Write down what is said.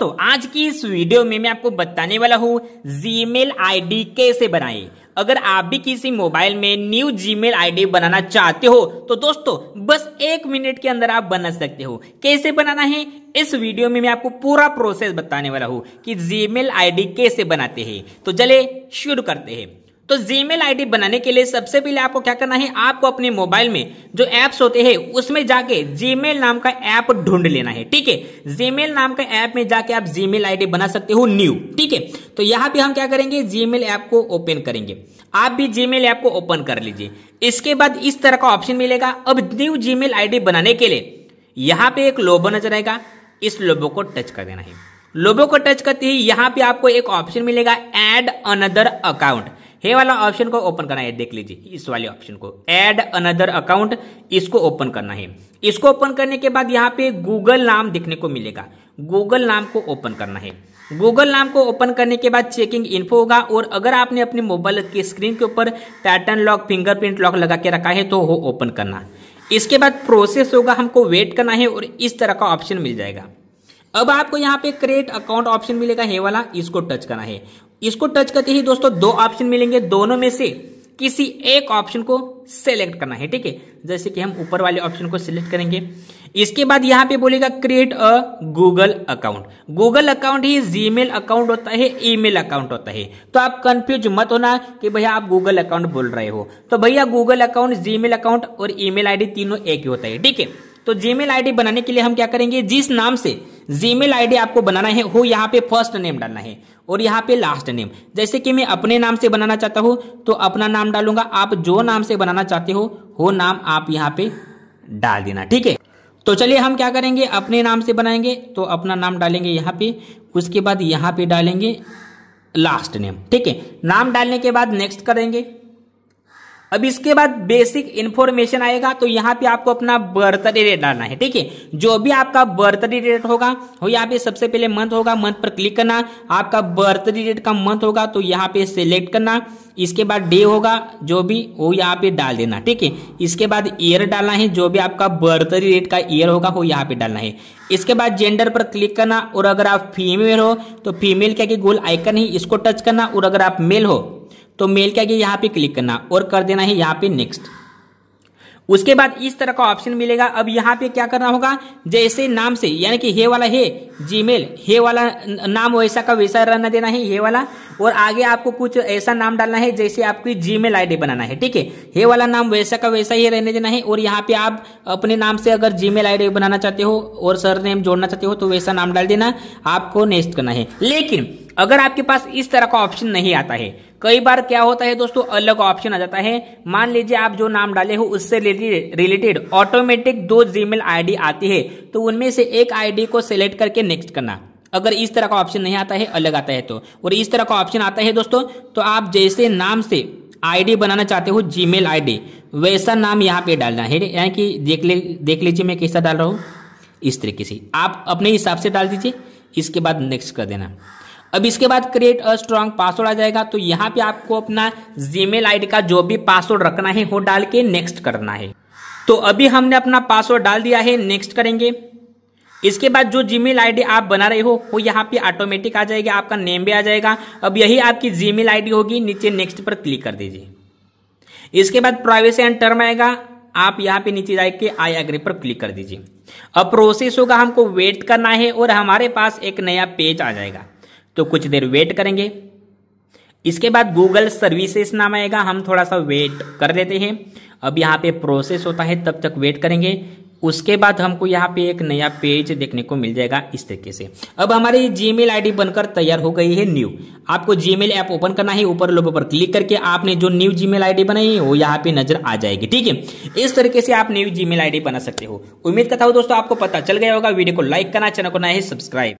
दोस्तों आज की इस वीडियो में मैं आपको बताने वाला हूँ जीमेल आईडी कैसे बनाएं अगर आप भी किसी मोबाइल में न्यू जीमेल आईडी बनाना चाहते हो तो दोस्तों बस एक मिनट के अंदर आप बना सकते हो कैसे बनाना है इस वीडियो में मैं आपको पूरा प्रोसेस बताने वाला हूँ कि जीमेल आईडी कैसे बनाते हैं तो चले शुरू करते हैं तो जीमेल आईडी बनाने के लिए सबसे पहले आपको क्या करना है आपको अपने मोबाइल में जो एप्स होते हैं उसमें जाके जीमेल नाम का ऐप ढूंढ लेना है ठीक है जीमेल नाम का ऐप में जाके आप जीमेल आईडी बना सकते हो न्यू ठीक है तो यहां भी हम क्या करेंगे जीमेल ऐप को ओपन करेंगे आप भी जीमेल ऐप को ओपन कर लीजिए इसके बाद इस तरह का ऑप्शन मिलेगा अब न्यू जीमेल आईडी बनाने के लिए यहां पे एक लोबो नजर आएगा इस लोबो को टच कर देना है लोबो को टच करते ही यहां पे आपको एक ऑप्शन मिलेगा एड अनदर अकाउंट हे वाला ऑप्शन को ओपन करना है देख लीजिए इस वाले ऑप्शन को एड अनदर अकाउंट इसको ओपन करना है इसको ओपन करने के बाद यहाँ पे गूगल नाम देखने को मिलेगा गूगल नाम को ओपन करना है गूगल नाम को ओपन करने के बाद चेकिंग इन्फो होगा और अगर आपने अपने मोबाइल की स्क्रीन के ऊपर पैटर्न लॉक फिंगरप्रिंट लॉक लगा के रखा है तो वो ओपन करना इसके बाद प्रोसेस होगा हमको वेट करना है और इस तरह का ऑप्शन मिल जाएगा अब आपको यहाँ पे क्रिएट अकाउंट ऑप्शन मिलेगा हे वाला इसको टच करना है इसको टच करते ही दोस्तों दो ऑप्शन मिलेंगे दोनों में से किसी एक ऑप्शन को सेलेक्ट करना है ठीक है जैसे कि हम ऊपर वाले ऑप्शन को सिलेक्ट करेंगे इसके बाद यहाँ पे बोलेगा create a Google account Google account ही जीमेल अकाउंट होता है ईमेल अकाउंट होता है तो आप कंफ्यूज मत होना कि भैया आप गूगल अकाउंट बोल रहे हो तो भैया गूगल अकाउंट जीमेल अकाउंट और ईमेल आईडी तीनों एक ही होता है ठीक है तो जीमेल आईडी बनाने के लिए हम क्या करेंगे जिस नाम से जीमेल आईडी आपको बनाना है हो यहाँ पे फर्स्ट नेम डालना है और यहाँ पे लास्ट नेम जैसे कि मैं अपने नाम से बनाना चाहता हूँ तो अपना नाम डालूंगा आप जो नाम से बनाना चाहते हो वो नाम आप यहाँ पे डाल देना ठीक है तो चलिए हम क्या करेंगे अपने नाम से बनाएंगे तो अपना नाम डालेंगे यहाँ पे उसके बाद यहाँ पे डालेंगे लास्ट नेम ठीक है नाम डालने के बाद नेक्स्ट करेंगे अब इसके बाद बेसिक इन्फॉर्मेशन आएगा तो यहाँ पे आपको अपना बर्थडे डेट डालना है ठीक है जो भी आपका बर्थडे डेट होगा वो यहाँ पे सबसे पहले मंथ होगा मंथ पर क्लिक करना आपका बर्थडे डेट का मंथ होगा तो यहाँ पे सिलेक्ट करना इसके बाद डे होगा जो भी वो यहाँ पे डाल देना ठीक है इसके बाद ईयर डालना है जो भी आपका बर्थडे डेट का ईयर होगा वो यहाँ पे डालना है इसके बाद जेंडर पर क्लिक करना और अगर आप फीमेल हो तो फीमेल क्या गोल आइकन है इसको टच करना और अगर आप मेल हो तो मेल क्या किया यहाँ पे क्लिक करना और कर देना है यहाँ पे नेक्स्ट उसके बाद इस तरह का ऑप्शन मिलेगा अब यहाँ पे क्या करना होगा जैसे नाम से यानी कि हे वाला हे जीमेल हे वाला नाम वैसा का वैसा रहना देना है हे वाला और आगे आपको कुछ ऐसा नाम डालना है जैसे आपकी जीमेल आईडी बनाना है ठीक है हे वाला नाम वैसा का वैसा ही रहने देना है और यहाँ पे आप अपने नाम से अगर आई डी बनाना चाहते हो और सर नेम जोड़ना चाहते हो तो वैसा नाम डाल देना आपको नेक्स्ट करना है लेकिन अगर आपके पास इस तरह का ऑप्शन नहीं आता है कई बार क्या होता है दोस्तों अलग ऑप्शन आ जाता है मान लीजिए आप जो नाम डाले हो उससे रिलेटेड ऑटोमेटिक दो जीमेल आईडी आती है तो उनमें से एक आईडी को सिलेक्ट करके नेक्स्ट करना अगर इस तरह का ऑप्शन नहीं आता है अलग आता है तो और इस तरह का ऑप्शन आता है दोस्तों तो आप जैसे नाम से आईडी बनाना चाहते हो जीमेल आईडी वैसा नाम यहाँ पे डालना है यानी कि देख ले देख लीजिए मैं कैसा डाल रहा हूँ इस तरीके से आप अपने हिसाब से डाल दीजिए इसके बाद नेक्स्ट कर देना अब इसके बाद क्रिएट अ स्ट्रॉन्ग पासवर्ड आ जाएगा तो यहाँ पे आपको अपना जीमेल आईडी का जो भी पासवर्ड रखना है वो डाल के नेक्स्ट करना है तो अभी हमने अपना पासवर्ड डाल दिया है नेक्स्ट करेंगे इसके बाद जो जीमेल आईडी आप बना रहे हो वो यहाँ पे ऑटोमेटिक आ जाएगा आपका नेम भी आ जाएगा अब यही आपकी जीमेल आईडी होगी नीचे नेक्स्ट पर क्लिक कर दीजिए इसके बाद प्राइवेसी एंड टर्म आएगा आप यहाँ पे नीचे जाके आई एग्री पर क्लिक कर दीजिए अब प्रोसेस होगा हमको वेट करना है और हमारे पास एक नया पेज आ जाएगा तो कुछ देर वेट करेंगे इसके बाद गूगल सर्विसेस नाम आएगा हम थोड़ा सा वेट कर देते हैं अब यहाँ पे प्रोसेस होता है तब तक वेट करेंगे उसके बाद हमको यहाँ पे एक नया पेज देखने को मिल जाएगा इस तरीके से अब हमारी जीमेल आईडी बनकर तैयार हो गई है न्यू आपको जीमेल ऐप ओपन करना है ऊपर लोगों पर क्लिक करके आपने जो न्यू जीमेल आईडी बनाई है वो यहाँ पे नजर आ जाएगी ठीक है इस तरीके से आप न्यू जीमेल आईडी बना सकते हो उम्मीद करता हूँ दोस्तों आपको पता चल गया होगा वीडियो को लाइक करना चैनल को ना सब्सक्राइब